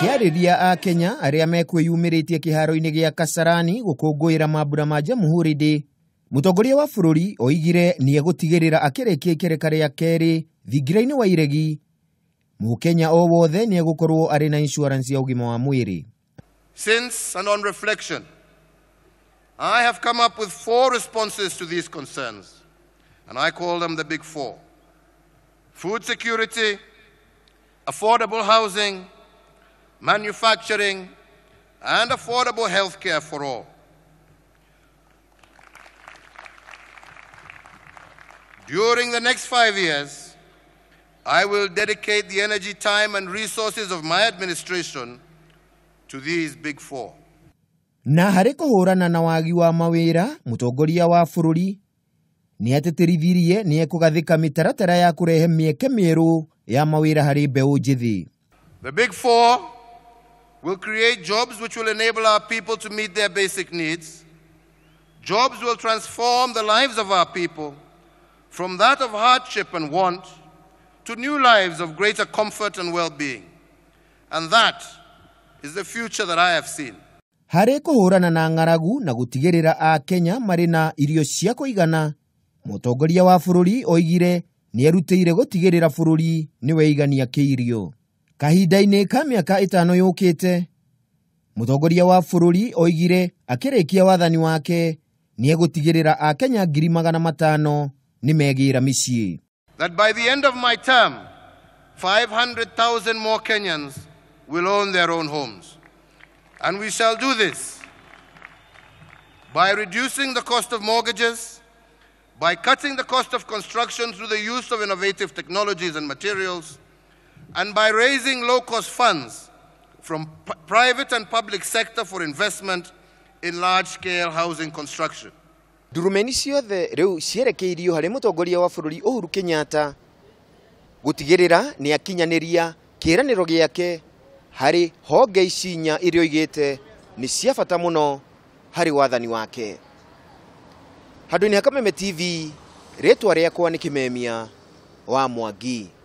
akĩarĩria akenya arĩa mekwĩyumĩrĩtie kĩharo-inĩ gĩa kasarani gũkũngũĩra mambura ma jamhuri day mũtongoria wa bũrũri oigire nĩegũtigĩrĩra akĩrĩkia ikereka rĩa kerĩ thingira-inĩ wa iregi mũkenya o wothe nĩegũkorũo arĩ na insurance ya ũgima wa mwĩrĩ Since and on reflection, I have come up with four responses to these concerns, and I call them the big four food security, affordable housing, manufacturing, and affordable health care for all. During the next five years, I will dedicate the energy, time, and resources of my administration to these big four. na harä kå na wagi wa mawä mutongoria wa bå nä atätärithirie nä ekå gathä ka mä taratara ya kå rehe mä eke mä ya mawä ra harä mbeå njä thä will create jobs which will enable our people to meet their basic needs. Jobs will transform the lives of our people from that of hardship and want to new lives of greater comfort and well-being. And that is the future that I have seen. harĩ kå na ng'aragu na gũtigĩrĩra tigä kenya ra akenya marä na irio cia kũigana mũtongoria wa bũrũri oigire nĩ erutĩire gũtigĩrĩra bũrũri nĩ weigania kĩirio kahinda-inĩ ka mĩaka ĩtano yũkĩte mũtongoria wa bũrũri oigire akĩrĩkia wathani wake nĩegũtigĩrĩra akenya ngiri magana matano nĩ megĩra mĩciĩ that by the end of my term 500,000 more Kenyans will own their own homes and we shall do this by reducing the cost of mortgages by cutting the cost of construction through the use of innovative technologies and materials and by raising low-cost funds from private and public sector for investment in large-scale housing construction. Ndurumeni ciothe riu cierekeirio hari mutongoria wa bururi Uhuru Kenyatta gutigirira ni akinyaniria kiraniro giake hari honge icinya iria oigite ni cia bata muno harĩ wathani wake handũ-inĩ ha kameme tv rĩtwa rĩakwa nĩ kĩmemia wa mwangi